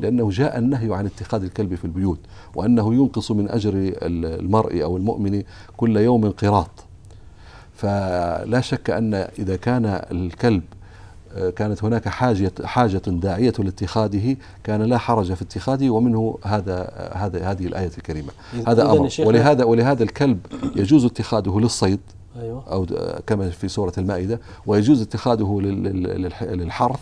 لأنه جاء النهي عن اتخاذ الكلب في البيوت وأنه ينقص من أجر المرء أو المؤمن كل يوم قراط فلا شك أن إذا كان الكلب آه، كانت هناك حاجة حاجة داعية لاتخاذه كان لا حرج في اتخاذه ومنه هذا آه، هذا هذه الآية الكريمة هذا أمر ولهذا ولهذا الكلب يجوز اتخاذه للصيد أيوة. أو آه، كما في سورة المائدة ويجوز اتخاذه للحرث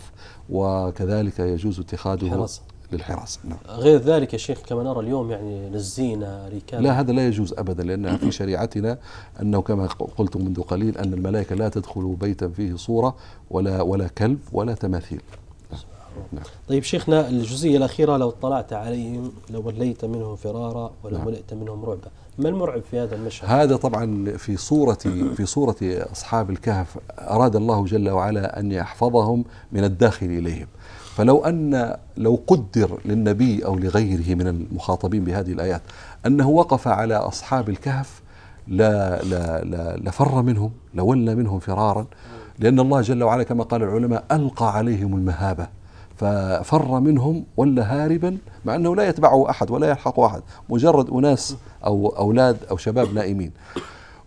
وكذلك يجوز اتخاذه للحراسه نعم. غير ذلك يا شيخ كما نرى اليوم يعني للزينه ركاب لا هذا لا يجوز ابدا لان في شريعتنا انه كما قلت منذ قليل ان الملائكه لا تدخل بيتا فيه صوره ولا ولا كلب ولا تماثيل نعم. طيب شيخنا الجزئيه الاخيره لو اطلعت عليهم لوليت منهم فرارا ولوليت نعم. منهم رعبا ما المرعب في هذا المشهد هذا طبعا في صوره في صوره اصحاب الكهف اراد الله جل وعلا ان يحفظهم من الداخل اليهم فلو أن لو قدر للنبي أو لغيره من المخاطبين بهذه الآيات أنه وقف على أصحاب الكهف لا لا لا لفر منهم لولى منهم فرارا لأن الله جل وعلا كما قال العلماء ألقى عليهم المهابة ففر منهم ولا هاربا مع أنه لا يتبعه أحد ولا يلحقه أحد مجرد أناس أو أولاد أو شباب نائمين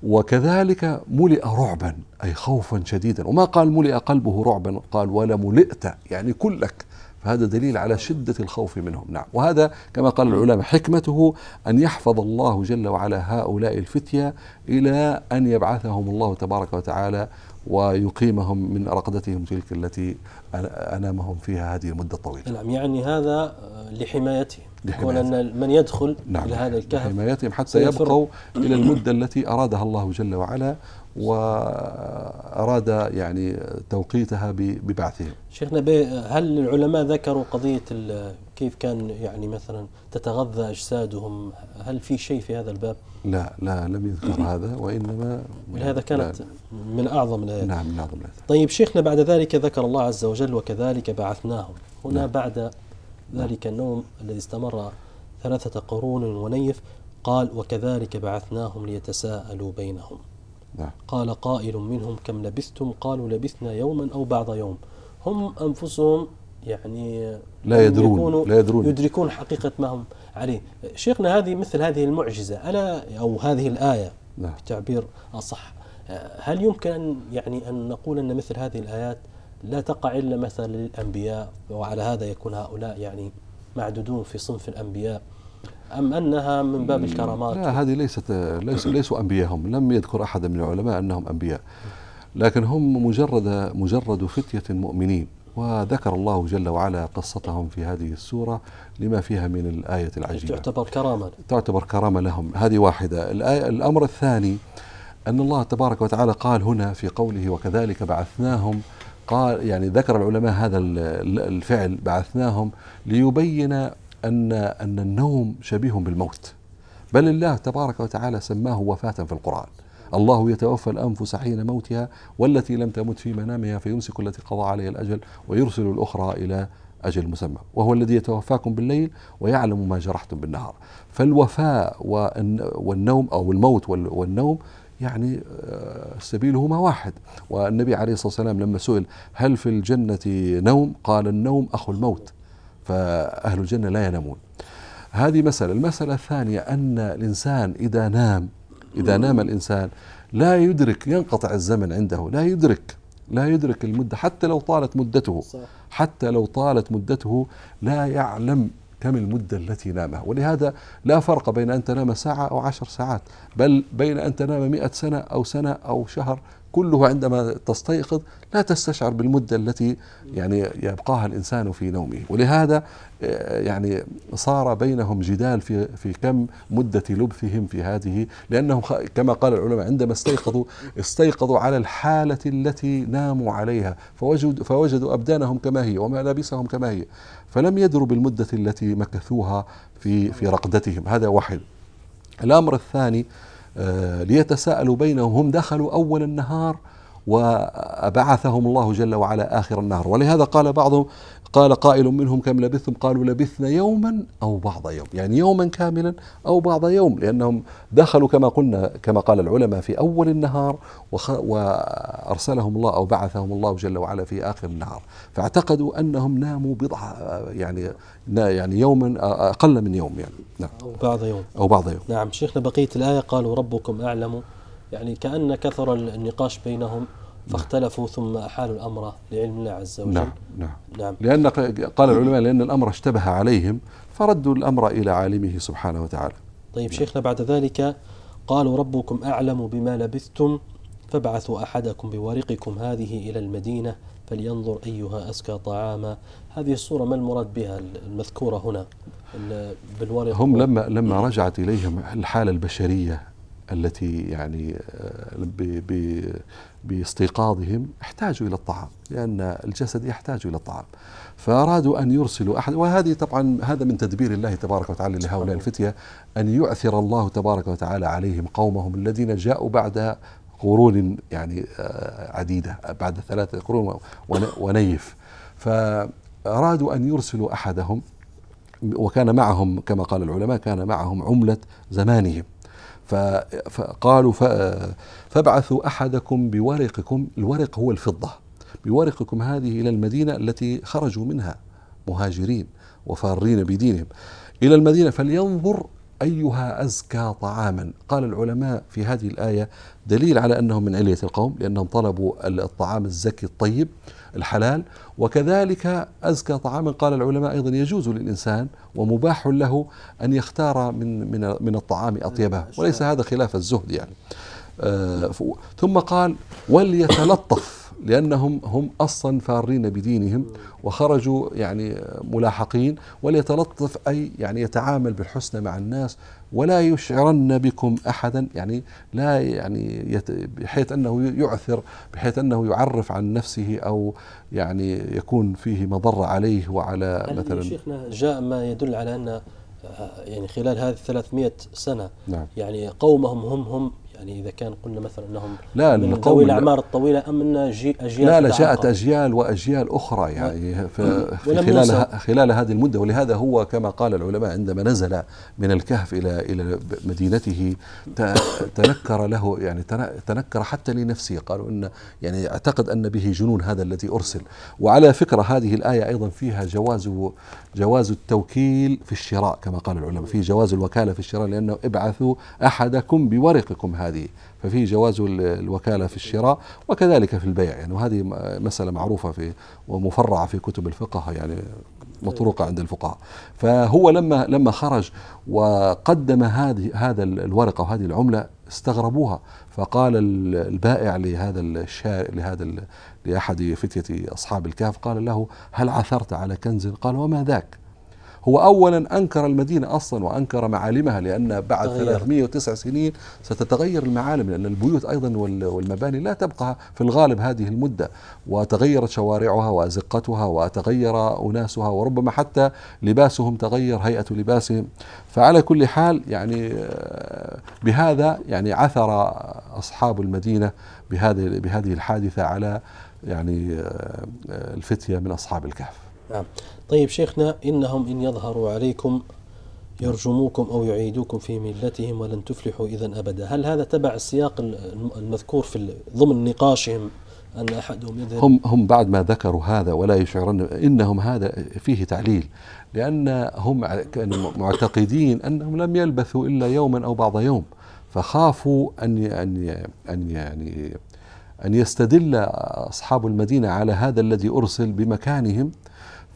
وكذلك ملئ رعبا أي خوفا شديدا وما قال ملئ قلبه رعبا قال ولا ملئت يعني كلك فهذا دليل على شدة الخوف منهم نعم وهذا كما قال العلماء حكمته أن يحفظ الله جل وعلا هؤلاء الفتية إلى أن يبعثهم الله تبارك وتعالى ويقيمهم من رقدتهم تلك التي أنامهم فيها هذه المدة الطويلة نعم يعني هذا لحمايتهم كون أن من يدخل نعم إلى هذا الكهف حمايتهم حتى يبقوا إلى المدة التي أرادها الله جل وعلا وأراد يعني توقيتها ببعثهم شيخنا هل العلماء ذكروا قضية كيف كان يعني مثلا تتغذى أجسادهم هل في شيء في هذا الباب؟ لا لا لم يذكر هذا وإنما لهذا كانت لا من أعظم الآيات نعم من أعظم الآيات طيب شيخنا بعد ذلك ذكر الله عز وجل وكذلك بعثناهم هنا نعم. بعد ذلك النوم الذي استمر ثلاثة قرون ونيف قال وكذلك بعثناهم ليتساءلوا بينهم نعم. قال قائل منهم كم لبثتم قالوا لبثنا يوما أو بعض يوم هم أنفسهم يعني لا يدرون لا يدرون يدركون حقيقة ما هم عليه شيخنا هذه مثل هذه المعجزة ألا أو هذه الآية نعم. بتعبير أصح هل يمكن أن يعني أن نقول أن مثل هذه الآيات لا تقع إلا مثلا للأنبياء وعلى هذا يكون هؤلاء يعني معدودون في صنف الأنبياء أم أنها من باب الكرامات لا هذه ليست ليس ليسوا أنبياء هم لم يذكر أحد من العلماء أنهم أنبياء لكن هم مجرد مجرد فتية مؤمنين وذكر الله جل وعلا قصتهم في هذه السورة لما فيها من الآية العجيبة تعتبر كرامة تعتبر كرامة لهم هذه واحدة الآية الأمر الثاني أن الله تبارك وتعالى قال هنا في قوله وكذلك بعثناهم قال يعني ذكر العلماء هذا الفعل بعثناهم ليبين أن أن النوم شبيه بالموت بل الله تبارك وتعالى سماه وفاة في القرآن الله يتوفى الأنفس حين موتها والتي لم تمت في منامها فيمسك التي قضى عليها الأجل ويرسل الأخرى إلى أجل مسمى وهو الذي يتوفاكم بالليل ويعلم ما جرحتم بالنهار فالوفاء والنوم أو الموت والنوم يعني آه، سبيلهما واحد والنبي عليه الصلاة والسلام لما سئل هل في الجنة نوم قال النوم أخو الموت فأهل الجنة لا ينامون هذه مسألة المسألة الثانية أن الإنسان إذا نام إذا نام الإنسان لا يدرك ينقطع الزمن عنده لا يدرك لا يدرك المدة حتى لو طالت مدته حتى لو طالت مدته لا يعلم كم المدة التي نامها ولهذا لا فرق بين أن تنام ساعة أو عشر ساعات بل بين أن تنام مئة سنة أو سنة أو شهر كله عندما تستيقظ لا تستشعر بالمدة التي يعني يبقاها الإنسان في نومه ولهذا آه، يعني صار بينهم جدال في, في كم مدة لبثهم في هذه لأنهم كما قال العلماء عندما استيقظوا استيقظوا على الحالة التي ناموا عليها فوجدوا, فوجدوا أبدانهم كما هي وملابسهم كما هي فلم يدروا بالمدة التي مكثوها في في رقدتهم هذا واحد الأمر الثاني آه، ليتساءلوا بينهم هم دخلوا أول النهار وبعثهم الله جل وعلا آخر النهر ولهذا قال بعضهم قال قائل منهم كم لبثتم قالوا لبثنا يوما أو بعض يوم يعني يوما كاملا أو بعض يوم لأنهم دخلوا كما قلنا كما قال العلماء في أول النهار وأرسلهم الله أو بعثهم الله جل وعلا في آخر النهار فاعتقدوا أنهم ناموا بضع يعني يعني يوما أقل من يوم يعني نعم أو بعض يوم أو بعض يوم نعم شيخنا بقية الآية قالوا ربكم أعلم يعني كأن كثر النقاش بينهم نعم. فاختلفوا ثم أحالوا الأمر لعلم الله عز وجل نعم نعم, نعم. لأن قال العلماء لأن الأمر اشتبه عليهم فردوا الأمر إلى عالمه سبحانه وتعالى طيب نعم. شيخنا بعد ذلك قالوا ربكم أعلم بما لبثتم فابعثوا أحدكم بورقكم هذه إلى المدينة فلينظر أيها أزكى طعاما هذه الصورة ما المراد بها المذكورة هنا بالورق هم لما لما رجعت إليهم الحالة البشرية التي يعني آه، باستيقاظهم احتاجوا إلى الطعام لأن الجسد يحتاج إلى الطعام فأرادوا أن يرسلوا أحد وهذه طبعا هذا من تدبير الله تبارك وتعالى لهؤلاء الفتية أن يعثر الله تبارك وتعالى عليهم قومهم الذين جاءوا بعد قرون يعني آه، عديدة بعد ثلاثة قرون ونيف فأرادوا أن يرسلوا أحدهم وكان معهم كما قال العلماء كان معهم عملة زمانهم فقالوا فابعثوا أحدكم بورقكم الورق هو الفضة بورقكم هذه إلى المدينة التي خرجوا منها مهاجرين وفارين بدينهم إلى المدينة فلينظر أيها أزكى طعاما قال العلماء في هذه الآية دليل على أنهم من علية القوم لأنهم طلبوا الطعام الزكي الطيب الحلال وكذلك أزكى طعام قال العلماء أيضا يجوز للإنسان ومباح له أن يختار من من من الطعام أطيبه أيوة، وليس هذا خلاف الزهد يعني آه، ثم قال وليتلطف لأنهم هم أصلا فارين بدينهم وخرجوا يعني ملاحقين وليتلطف أي يعني يتعامل بالحسنى مع الناس ولا يشعرن بكم احدا يعني لا يعني يت بحيث انه يعثر بحيث انه يعرف عن نفسه او يعني يكون فيه مضره عليه وعلى مثلا شيخنا جاء ما يدل على ان آه، يعني خلال هذه 300 سنه نعم. يعني قومهم هم هم يعني اذا كان قلنا مثلا انهم لا من ذوي الاعمار الطويله ام ان اجيال لا لا جاءت اجيال واجيال اخرى يعني نعم. نعم. في خلال خلال هذه المده ولهذا هو كما قال العلماء عندما نزل من الكهف الى الى مدينته تنكر له يعني تنكر حتى لنفسه قالوا ان يعني اعتقد ان به جنون هذا الذي ارسل وعلى فكره هذه الايه ايضا فيها جواز جواز التوكيل في الشراء كما قال العلماء في جواز الوكاله في الشراء لانه ابعثوا احدكم بورقكم هذا هذه ففي جواز الوكالة في الشراء وكذلك في البيع يعني وهذه مسألة معروفة في ومفرعة في كتب الفقه يعني مطروقة عند الفقهاء فهو لما لما خرج وقدم هذه هذا الورقة وهذه العملة استغربوها فقال البائع لهذا الشارع لهذا لأحد فتية أصحاب الكهف قال له هل عثرت على كنز قال وما ذاك هو أولا أنكر المدينة أصلا وأنكر معالمها لأن بعد 309 سنين ستتغير المعالم لأن البيوت أيضا والمباني لا تبقى في الغالب هذه المدة وتغيرت شوارعها وأزقتها وتغير أناسها وربما حتى لباسهم تغير هيئة لباسهم فعلى كل حال يعني آه، بهذا يعني عثر أصحاب المدينة بهذه بهذه الحادثة على يعني آه، آه، الفتية من أصحاب الكهف نعم طيب شيخنا إنهم إن يظهروا عليكم يرجموكم أو يعيدوكم في ملتهم ولن تفلحوا إذا أبدا هل هذا تبع السياق المذكور في ضمن نقاشهم أن أحدهم يذهب هم, هم بعد ما ذكروا هذا ولا يشعرن إنهم هذا فيه تعليل لأن هم كانوا معتقدين أنهم لم يلبثوا إلا يوما أو بعض يوم فخافوا أن أن أن يعني أن يستدل أصحاب المدينة على هذا الذي أرسل بمكانهم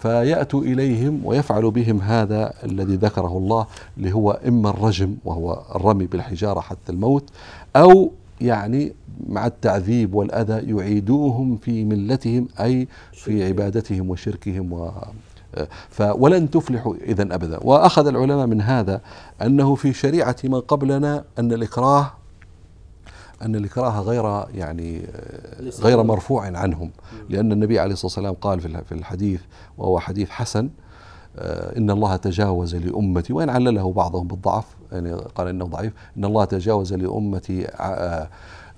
فيأتوا إليهم ويفعل بهم هذا الذي ذكره الله اللي هو إما الرجم وهو الرمي بالحجارة حتى الموت أو يعني مع التعذيب والأذى يعيدوهم في ملتهم أي في عبادتهم وشركهم و ولن تفلحوا إذا أبدا وأخذ العلماء من هذا أنه في شريعة من قبلنا أن الإكراه أن الإكراه غير يعني آه، غير مرفوع عنهم لأن النبي عليه الصلاة والسلام قال في الحديث وهو حديث حسن آه، إن الله تجاوز لأمتي وإن علله بعضهم بالضعف يعني قال إنه ضعيف إن الله تجاوز لأمتي آه،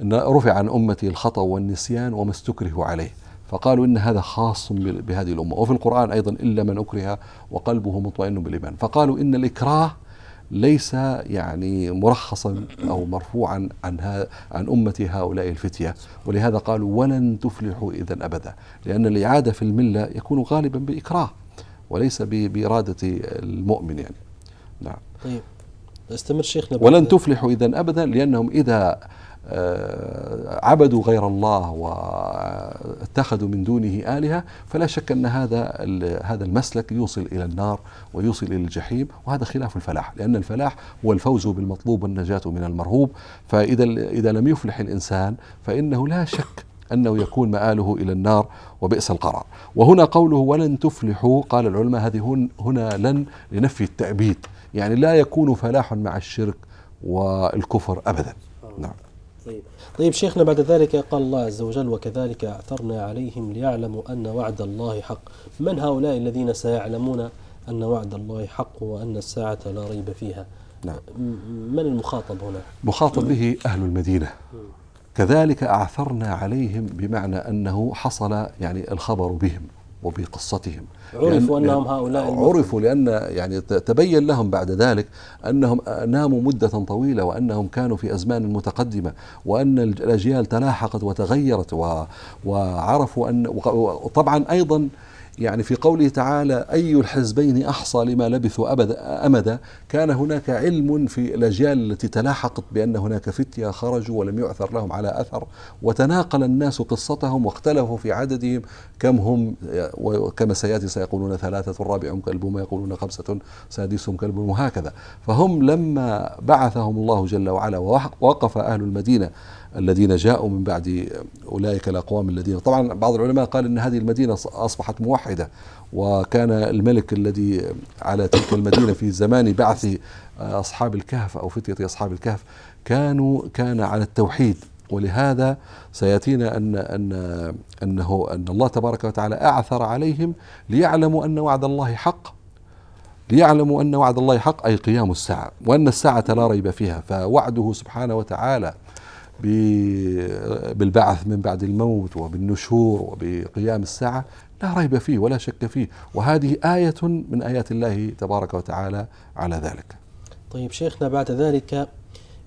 إن رفع عن أمتي الخطأ والنسيان وما استكرهوا عليه فقالوا ان هذا خاص بهذه الامه وفي القران ايضا الا من اكره وقلبه مطمئن بالايمان فقالوا ان الاكراه ليس يعني مرخصا أو مرفوعا عن, عن أمة هؤلاء الفتية ولهذا قالوا ولن تفلحوا إذا أبدا لأن الإعادة في الملة يكون غالبا بإكراه وليس بإرادة المؤمن يعني نعم طيب استمر شيخنا ولن تفلحوا إذا أبدا لأنهم إذا آه، عبدوا غير الله واتخذوا من دونه آلهة فلا شك أن هذا هذا المسلك يوصل إلى النار ويوصل إلى الجحيم وهذا خلاف الفلاح لأن الفلاح هو الفوز بالمطلوب والنجاة من المرهوب فإذا إذا لم يفلح الإنسان فإنه لا شك أنه يكون مآله إلى النار وبئس القرار وهنا قوله ولن تفلحوا قال العلماء هذه هنا لن لنفي التأبيد يعني لا يكون فلاح مع الشرك والكفر أبدا نعم طيب شيخنا بعد ذلك قال الله عز وجل وكذلك أعثرنا عليهم ليعلموا أن وعد الله حق من هؤلاء الذين سيعلمون أن وعد الله حق وأن الساعة لا ريب فيها نعم. من المخاطب هنا مخاطب به أهل المدينة كذلك أعثرنا عليهم بمعنى أنه حصل يعني الخبر بهم وبقصتهم عرفوا لأن أنهم هؤلاء المفروض. عرفوا لأن يعني تبين لهم بعد ذلك أنهم ناموا مدة طويلة وأنهم كانوا في أزمان متقدمة وأن الأجيال تلاحقت وتغيرت وعرفوا أن وطبعا أيضا يعني في قوله تعالى أي الحزبين أحصى لما لبثوا أبدا أمدا كان هناك علم في الأجيال التي تلاحقت بأن هناك فتية خرجوا ولم يعثر لهم على أثر وتناقل الناس قصتهم واختلفوا في عددهم كم هم وكما سيأتي سيقولون ثلاثة رابعهم كلبهم ويقولون خمسة سادسهم كلبهم وهكذا فهم لما بعثهم الله جل وعلا ووقف أهل المدينة الذين جاءوا من بعد أولئك الأقوام الذين طبعا بعض العلماء قال أن هذه المدينة أصبحت موحدة وكان الملك الذي على تلك المدينة في زمان بعث أصحاب الكهف أو فتية أصحاب الكهف كانوا كان على التوحيد ولهذا سياتينا ان ان انه ان الله تبارك وتعالى اعثر عليهم ليعلموا ان وعد الله حق ليعلموا ان وعد الله حق اي قيام الساعه وان الساعه لا ريب فيها فوعده سبحانه وتعالى بالبعث من بعد الموت وبالنشور وبقيام الساعة لا ريب فيه ولا شك فيه وهذه آية من آيات الله تبارك وتعالى على ذلك طيب شيخنا بعد ذلك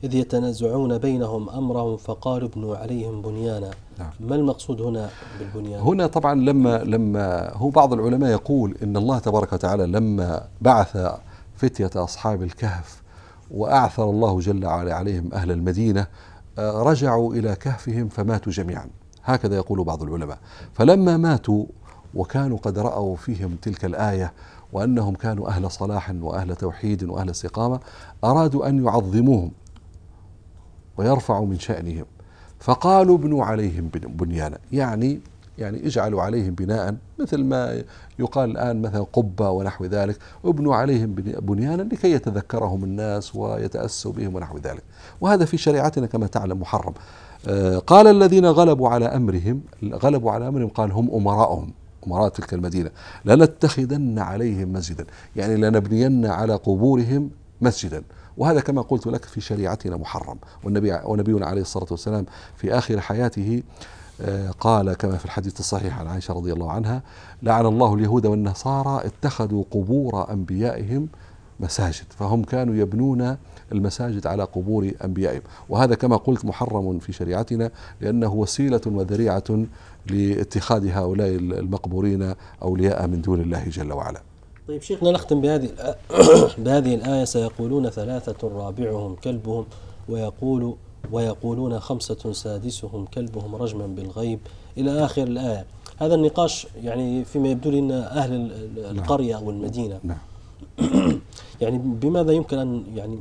إذ يتنازعون بينهم أمرهم فقالوا ابنوا عليهم بنيانا نعم. ما المقصود هنا بالبنيان؟ هنا طبعا لما لما هو بعض العلماء يقول إن الله تبارك وتعالى لما بعث فتية أصحاب الكهف وأعثر الله جل وعلا عليهم أهل المدينة رجعوا إلى كهفهم فماتوا جميعا هكذا يقول بعض العلماء فلما ماتوا وكانوا قد رأوا فيهم تلك الآية وأنهم كانوا أهل صلاح وأهل توحيد وأهل استقامة أرادوا أن يعظموهم ويرفعوا من شأنهم فقالوا ابنوا عليهم بنيانا يعني يعني اجعلوا عليهم بناء مثل ما يقال الآن مثلا قبة ونحو ذلك ابنوا عليهم بنيانا لكي يتذكرهم الناس ويتأسوا بهم ونحو ذلك وهذا في شريعتنا كما تعلم محرم آه، قال الذين غلبوا على أمرهم غلبوا على أمرهم قال هم أمراءهم أمراء تلك المدينة لنتخذن عليهم مسجدا يعني لنبنين على قبورهم مسجدا وهذا كما قلت لك في شريعتنا محرم والنبي ونبينا عليه الصلاة والسلام في آخر حياته آه، قال كما في الحديث الصحيح عن عائشة رضي الله عنها لعن الله اليهود والنصارى اتخذوا قبور أنبيائهم مساجد فهم كانوا يبنون المساجد على قبور أنبيائهم وهذا كما قلت محرم في شريعتنا لأنه وسيلة وذريعة لاتخاذ هؤلاء المقبورين أولياء من دون الله جل وعلا طيب شيخنا نختم بهذه بهذه الآية سيقولون ثلاثة رابعهم كلبهم ويقول ويقولون خمسة سادسهم كلبهم رجما بالغيب إلى آخر الآية هذا النقاش يعني فيما يبدو لي أن أهل نعم. القرية أو المدينة نعم. يعني بماذا يمكن أن يعني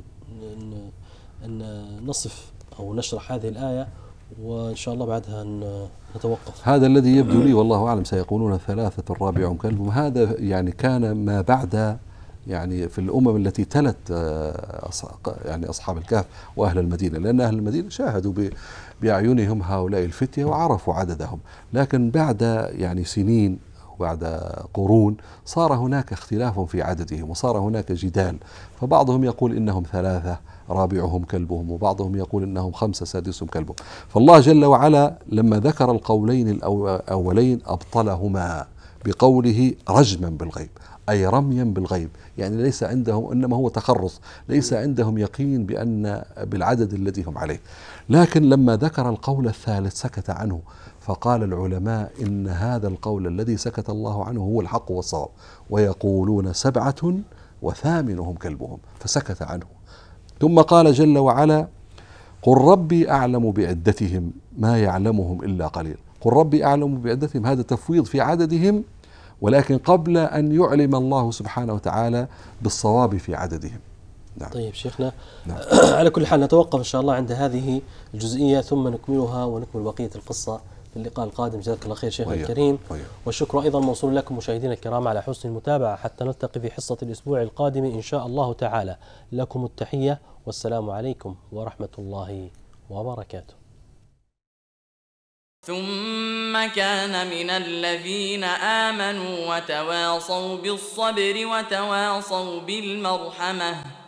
أن نصف أو نشرح هذه الآية وإن شاء الله بعدها نتوقف هذا الذي يبدو لي والله أعلم سيقولون ثلاثة رابعهم كلبهم هذا يعني كان ما بعد يعني في الامم التي تلت آه، يعني اصحاب الكهف واهل المدينه لان اهل المدينه شاهدوا باعينهم هؤلاء الفتيه وعرفوا عددهم لكن بعد يعني سنين بعد قرون صار هناك اختلاف في عددهم وصار هناك جدال فبعضهم يقول انهم ثلاثه رابعهم كلبهم وبعضهم يقول انهم خمسه سادسهم كلبهم فالله جل وعلا لما ذكر القولين الاولين ابطلهما بقوله رجما بالغيب أي رميا بالغيب يعني ليس عندهم إنما هو تخرص ليس عندهم يقين بأن بالعدد الذي هم عليه لكن لما ذكر القول الثالث سكت عنه فقال العلماء إن هذا القول الذي سكت الله عنه هو الحق والصواب ويقولون سبعة وثامنهم كلبهم فسكت عنه ثم قال جل وعلا قل ربي أعلم بعدتهم ما يعلمهم إلا قليل قل ربي أعلم بعدتهم هذا تفويض في عددهم ولكن قبل أن يعلم الله سبحانه وتعالى بالصواب في عددهم نعم. طيب شيخنا نعم. على كل حال نتوقف إن شاء الله عند هذه الجزئية ثم نكملها ونكمل بقية القصة في اللقاء القادم جزاك الله خير شيخنا طيب، الكريم ويا. طيب. والشكر أيضا موصول لكم مشاهدينا الكرام على حسن المتابعة حتى نلتقي في حصة الأسبوع القادم إن شاء الله تعالى لكم التحية والسلام عليكم ورحمة الله وبركاته ثم كان من الذين امنوا وتواصوا بالصبر وتواصوا بالمرحمه